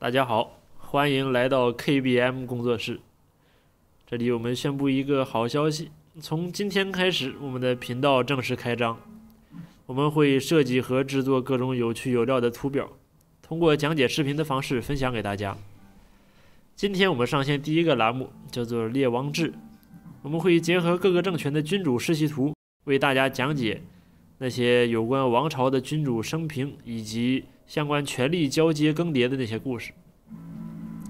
大家好，欢迎来到 KBM 工作室。这里我们宣布一个好消息：从今天开始，我们的频道正式开张。我们会设计和制作各种有趣有料的图表，通过讲解视频的方式分享给大家。今天我们上线第一个栏目，叫做《列王志》，我们会结合各个政权的君主世袭图，为大家讲解。那些有关王朝的君主生平以及相关权力交接更迭的那些故事，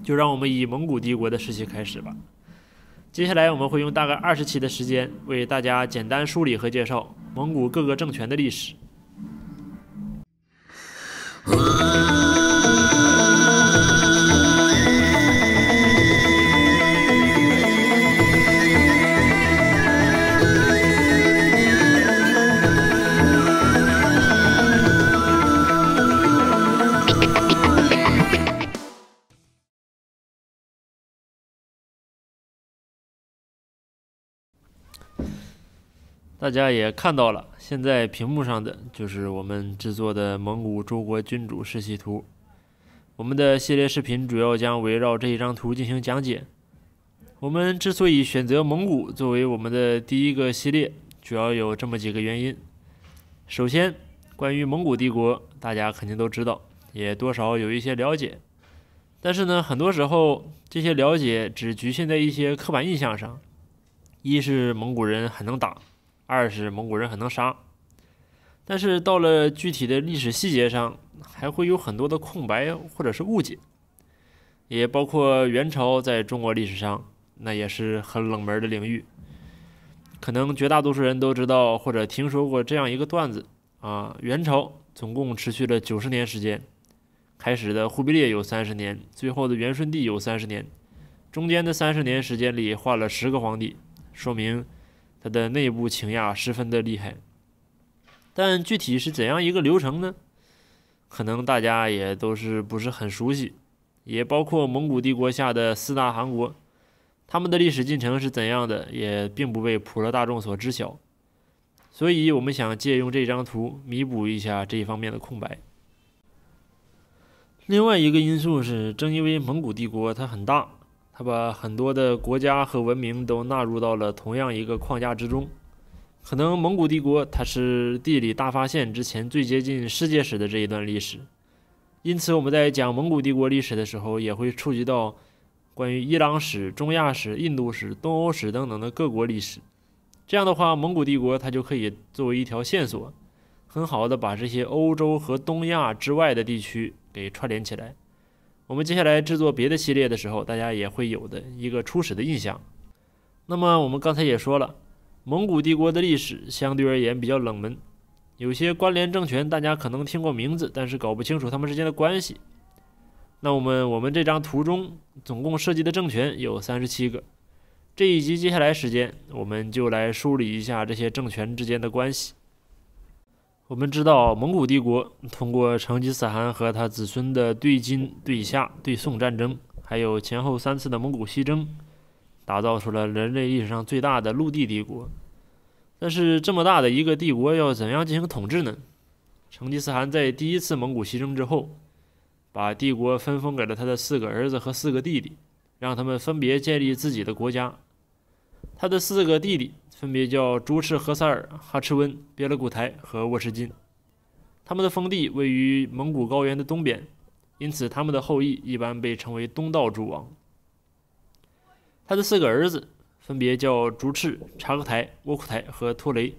就让我们以蒙古帝国的时期开始吧。接下来我们会用大概二十期的时间，为大家简单梳理和介绍蒙古各个政权的历史。大家也看到了，现在屏幕上的就是我们制作的蒙古诸国君主世系图。我们的系列视频主要将围绕这一张图进行讲解。我们之所以选择蒙古作为我们的第一个系列，主要有这么几个原因。首先，关于蒙古帝国，大家肯定都知道，也多少有一些了解。但是呢，很多时候这些了解只局限在一些刻板印象上。一是蒙古人很能打。二是蒙古人很能杀，但是到了具体的历史细节上，还会有很多的空白或者是误解，也包括元朝在中国历史上，那也是很冷门的领域。可能绝大多数人都知道或者听说过这样一个段子啊：元朝总共持续了九十年时间，开始的忽必烈有三十年，最后的元顺帝有三十年，中间的三十年时间里换了十个皇帝，说明。它的内部倾轧十分的厉害，但具体是怎样一个流程呢？可能大家也都是不是很熟悉，也包括蒙古帝国下的四大汗国，他们的历史进程是怎样的，也并不被普罗大众所知晓。所以，我们想借用这张图弥补一下这一方面的空白。另外一个因素是，正因为蒙古帝国它很大。他把很多的国家和文明都纳入到了同样一个框架之中，可能蒙古帝国它是地理大发现之前最接近世界史的这一段历史，因此我们在讲蒙古帝国历史的时候，也会触及到关于伊朗史、中亚史、印度史、东欧史等等的各国历史。这样的话，蒙古帝国它就可以作为一条线索，很好的把这些欧洲和东亚之外的地区给串联起来。我们接下来制作别的系列的时候，大家也会有的一个初始的印象。那么我们刚才也说了，蒙古帝国的历史相对而言比较冷门，有些关联政权大家可能听过名字，但是搞不清楚他们之间的关系。那我们我们这张图中总共涉及的政权有三十七个。这一集接下来时间，我们就来梳理一下这些政权之间的关系。我们知道，蒙古帝国通过成吉思汗和他子孙的对金、对夏、对宋战争，还有前后三次的蒙古西征，打造出了人类历史上最大的陆地帝国。但是，这么大的一个帝国要怎样进行统治呢？成吉思汗在第一次蒙古西征之后，把帝国分封给了他的四个儿子和四个弟弟，让他们分别建立自己的国家。他的四个弟弟。分别叫朱赤、和塞尔、哈赤温、别勒古台和沃什金，他们的封地位于蒙古高原的东边，因此他们的后裔一般被称为东道诸王。他的四个儿子分别叫朱赤、察合台、窝阔台和托雷。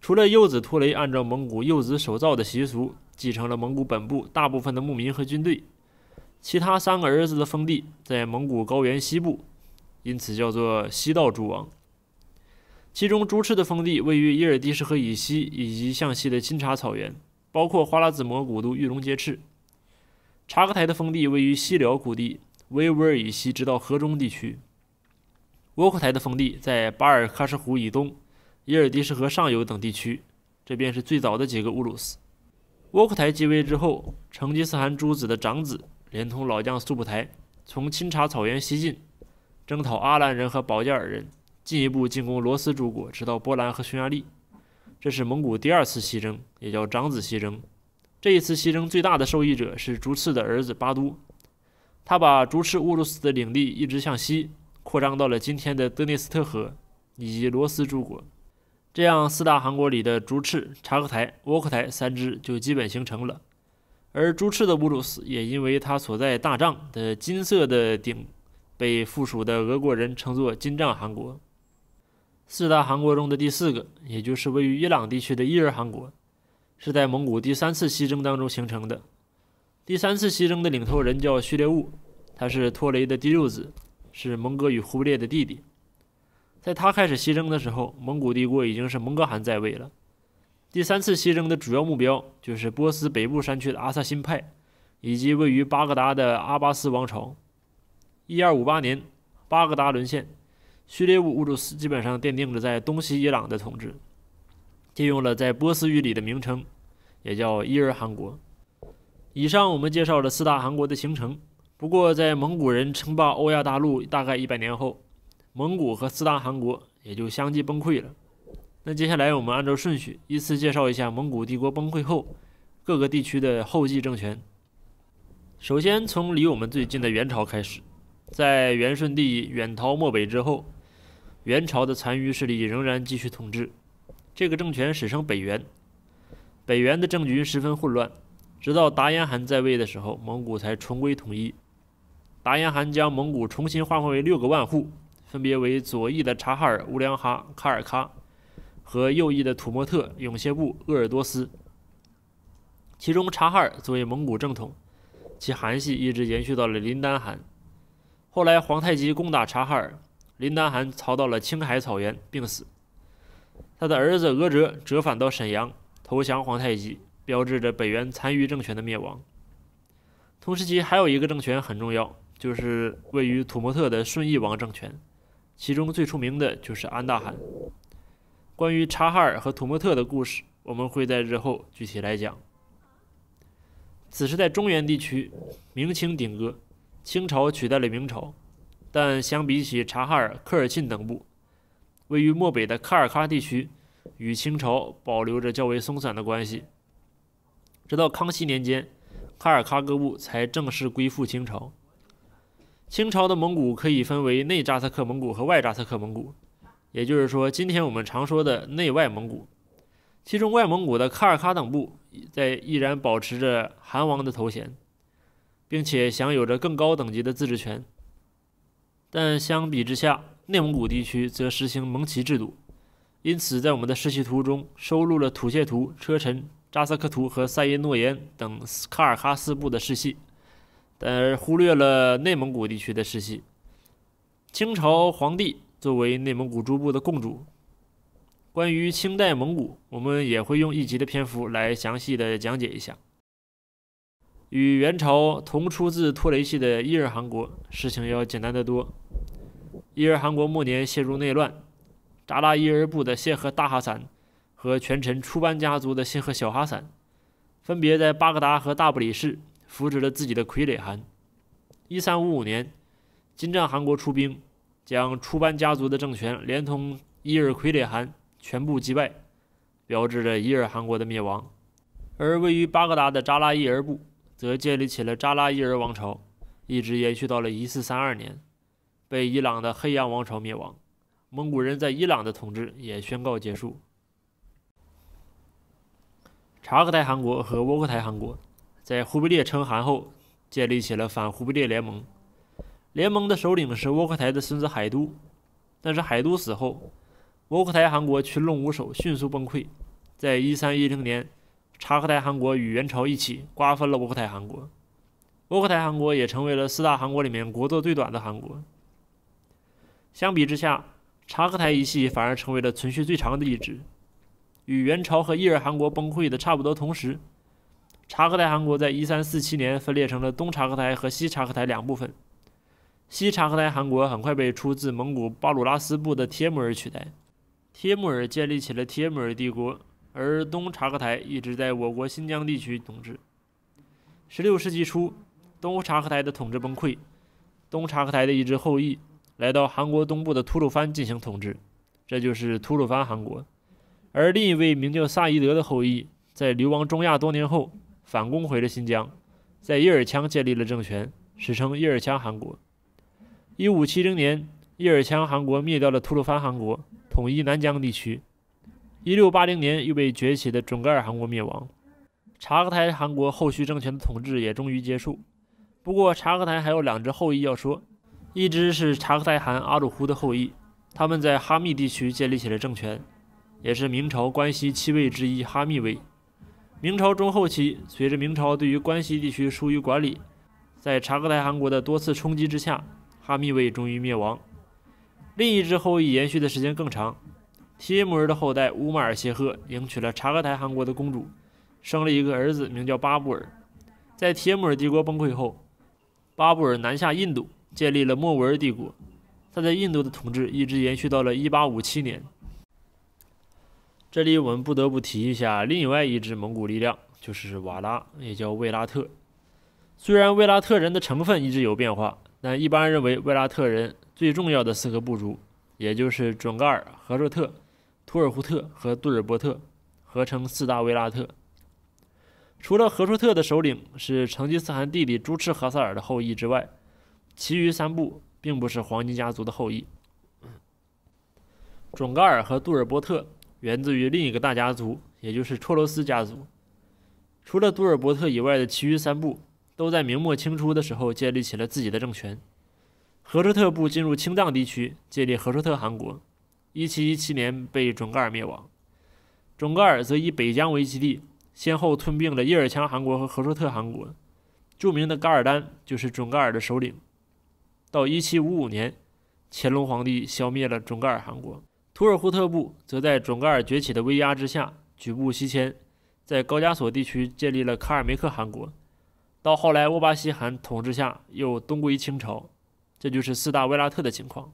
除了幼子托雷按照蒙古幼子守造的习俗继承了蒙古本部大部分的牧民和军队，其他三个儿子的封地在蒙古高原西部，因此叫做西道诸王。其中，朱赤的封地位于伊尔德什河以西以及向西的钦察草原，包括花剌子模古都玉龙街赤；察克台的封地位于西辽古地维吾尔以西直到河中地区；窝阔台的封地在巴尔喀什湖以东、伊尔德什河上游等地区。这便是最早的几个乌鲁斯。窝阔台继位之后，成吉思汗诸子的长子连同老将速布台，从钦察草原西进，征讨阿兰人和保加尔人。进一步进攻罗斯诸国，直到波兰和匈牙利，这是蒙古第二次西征，也叫长子西征。这一次西征最大的受益者是朱赤的儿子巴都，他把朱赤乌鲁斯的领地一直向西扩张到了今天的德涅斯特河以及罗斯诸国。这样，四大汗国里的朱赤、察克台、窝克台三支就基本形成了。而朱赤的乌鲁斯也因为他所在大帐的金色的顶，被附属的俄国人称作金帐汗国。四大汗国中的第四个，也就是位于伊朗地区的伊尔汗国，是在蒙古第三次西征当中形成的。第三次西征的领头人叫序列兀，他是托雷的第六子，是蒙哥与忽必烈的弟弟。在他开始西征的时候，蒙古帝国已经是蒙哥汗在位了。第三次西征的主要目标就是波斯北部山区的阿萨辛派，以及位于巴格达的阿巴斯王朝。一二五八年，巴格达沦陷。叙利亚乌鲁斯基本上奠定了在东西伊朗的统治，借用了在波斯语里的名称，也叫伊尔汗国。以上我们介绍了四大汗国的形成。不过，在蒙古人称霸欧亚大陆大概一百年后，蒙古和四大汗国也就相继崩溃了。那接下来我们按照顺序依次介绍一下蒙古帝国崩溃后各个地区的后继政权。首先从离我们最近的元朝开始，在元顺帝远逃漠北之后。元朝的残余势力仍然继续统治，这个政权史称北元。北元的政局十分混乱，直到达延汗在位的时候，蒙古才重归统一。达延汗将蒙古重新划分为六个万户，分别为左翼的察哈尔、乌梁哈、卡尔喀，和右翼的土默特、永谢部、鄂尔多斯。其中察哈尔作为蒙古正统，其韩系一直延续到了林丹汗。后来皇太极攻打察哈尔。林丹汗逃到了青海草原，病死。他的儿子额哲折返到沈阳，投降皇太极，标志着北元残余政权的灭亡。同时期还有一个政权很重要，就是位于土默特的顺义王政权，其中最出名的就是安达汗。关于察哈尔和土默特的故事，我们会在日后具体来讲。此时在中原地区，明清鼎革，清朝取代了明朝。但相比起察哈尔、科尔沁等部，位于漠北的喀尔喀地区，与清朝保留着较为松散的关系。直到康熙年间，喀尔喀各部才正式归附清朝。清朝的蒙古可以分为内扎萨克蒙古和外扎萨克蒙古，也就是说，今天我们常说的内外蒙古。其中，外蒙古的喀尔喀等部在依然保持着汗王的头衔，并且享有着更高等级的自治权。但相比之下，内蒙古地区则实行蒙旗制度，因此在我们的世系图中收录了土谢图、车臣、扎萨克图和赛因诺言等喀尔喀斯部的世系，但忽略了内蒙古地区的世系。清朝皇帝作为内蒙古诸部的共主，关于清代蒙古，我们也会用一集的篇幅来详细的讲解一下。与元朝同出自托雷系的伊尔汗国事情要简单得多。伊尔汗国末年陷入内乱，扎拉伊尔部的谢赫大哈散和权臣出班家族的谢赫小哈散分别在巴格达和大不里士扶植了自己的傀儡汗。一三五五年，金帐汗国出兵，将出班家族的政权连同伊尔傀儡汗全部击败，标志着伊尔汗国的灭亡。而位于巴格达的扎拉伊尔部。则建立起了扎拉伊尔王朝，一直延续到了一四三二年，被伊朗的黑羊王朝灭亡。蒙古人在伊朗的统治也宣告结束。察合台汗国和窝阔台汗国在忽必烈称汗后，建立起了反忽必烈联盟。联盟的首领是窝阔台的孙子海都，但是海都死后，窝阔台汗国群龙无首，迅速崩溃。在一三一零年。察合台汗国与元朝一起瓜分了窝阔台汗国，窝阔台汗国也成为了四大汗国里面国祚最短的汗国。相比之下，察合台一系反而成为了存续最长的一支。与元朝和伊尔汗国崩溃的差不多同时，察合台汗国在1347年分裂成了东察合台和西察合台两部分。西察合台汗国很快被出自蒙古巴鲁拉斯部的帖木儿取代，帖木儿建立起了帖木儿帝国。而东察合台一直在我国新疆地区统治。16世纪初，东察合台的统治崩溃，东察合台的一支后裔来到韩国东部的吐鲁番进行统治，这就是吐鲁番韩国。而另一位名叫萨伊德的后裔，在流亡中亚多年后反攻回了新疆，在叶尔羌建立了政权，史称叶尔羌汗国。1570年，叶尔羌汗国灭掉了吐鲁番汗国，统一南疆地区。一六八零年，又被崛起的准噶尔汗国灭亡，察合台汗国后续政权的统治也终于结束。不过，察合台还有两只后裔要说，一只是察合台汗阿鲁忽的后裔，他们在哈密地区建立起了政权，也是明朝关西七卫之一哈密卫。明朝中后期，随着明朝对于关西地区疏于管理，在察合台汗国的多次冲击之下，哈密卫终于灭亡。另一支后裔延续的时间更长。提木尔的后代乌马尔谢赫迎娶了察合台汗国的公主，生了一个儿子，名叫巴布尔。在提木尔帝国崩溃后，巴布尔南下印度，建立了莫卧儿帝国。他在印度的统治一直延续到了1857年。这里我们不得不提一下另外一支蒙古力量，就是瓦拉，也叫维拉特。虽然维拉特人的成分一直有变化，但一般认为维拉特人最重要的四个部族，也就是准噶尔、和硕特。图尔扈特和杜尔伯特合称四大维拉特。除了和舒特的首领是成吉思汗弟弟朱赤合萨尔的后裔之外，其余三部并不是黄金家族的后裔。准噶尔和杜尔伯特源自于另一个大家族，也就是绰罗斯家族。除了杜尔伯特以外的其余三部，都在明末清初的时候建立起了自己的政权。和舒特部进入青藏地区，建立和舒特汗国。一七一七年被准噶尔灭亡，准噶尔则以北疆为基地，先后吞并了叶尔羌汗国和和硕特汗国。著名的噶尔丹就是准噶尔的首领。到一七五五年，乾隆皇帝消灭了准噶尔汗国。土尔扈特部则在准噶尔崛起的威压之下，举步西迁，在高加索地区建立了卡尔梅克汗国。到后来渥巴锡汗统治下，又东归清朝。这就是四大卫拉特的情况。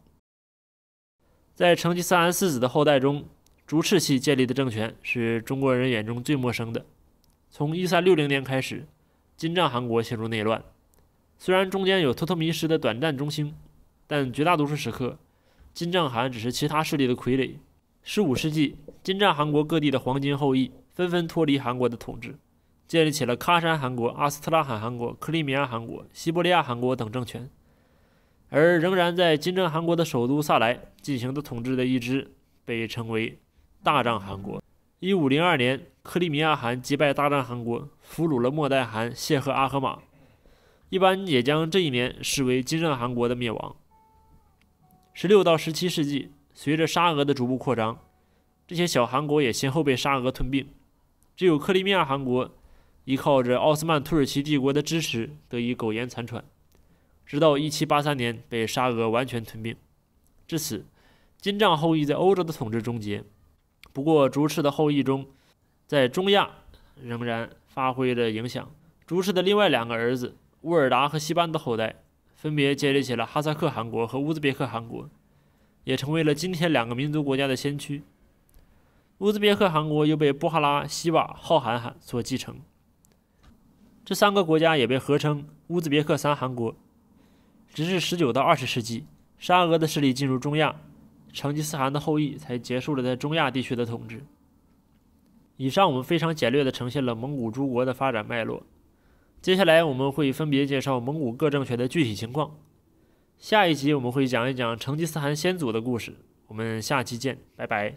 在成吉思汗四子的后代中，逐赤系建立的政权是中国人眼中最陌生的。从1360年开始，金帐汗国陷入内乱，虽然中间有突厥迷失的短暂中兴，但绝大多数时刻，金帐汗只是其他势力的傀儡。十五世纪，金帐汗国各地的黄金后裔纷纷脱离韩国的统治，建立起了喀山汗国、阿斯特拉罕汗国、克里米亚汗国、西伯利亚汗国等政权。而仍然在金正韩国的首都萨莱进行的统治的一支被称为大帐汗国。1502年，克里米亚汗击败大帐汗国，俘虏了末代汗谢赫阿合马，一般也将这一年视为金正韩国的灭亡。16到17世纪，随着沙俄的逐步扩张，这些小韩国也先后被沙俄吞并，只有克里米亚韩国依靠着奥斯曼土耳其帝国的支持得以苟延残喘。直到一七八三年被沙俄完全吞并，至此，金帐后裔在欧洲的统治终结。不过，朱赤的后裔中，在中亚仍然发挥着影响。朱赤的另外两个儿子乌尔达和西班的后代，分别建立起了哈萨克汗国和乌兹别克汗国，也成为了今天两个民族国家的先驱。乌兹别克汗国又被布哈拉、西瓦、浩罕汗所继承，这三个国家也被合称乌兹别克三汗国。直至十九到二十世纪，沙俄的势力进入中亚，成吉思汗的后裔才结束了在中亚地区的统治。以上我们非常简略地呈现了蒙古诸国的发展脉络。接下来我们会分别介绍蒙古各政权的具体情况。下一集我们会讲一讲成吉思汗先祖的故事。我们下期见，拜拜。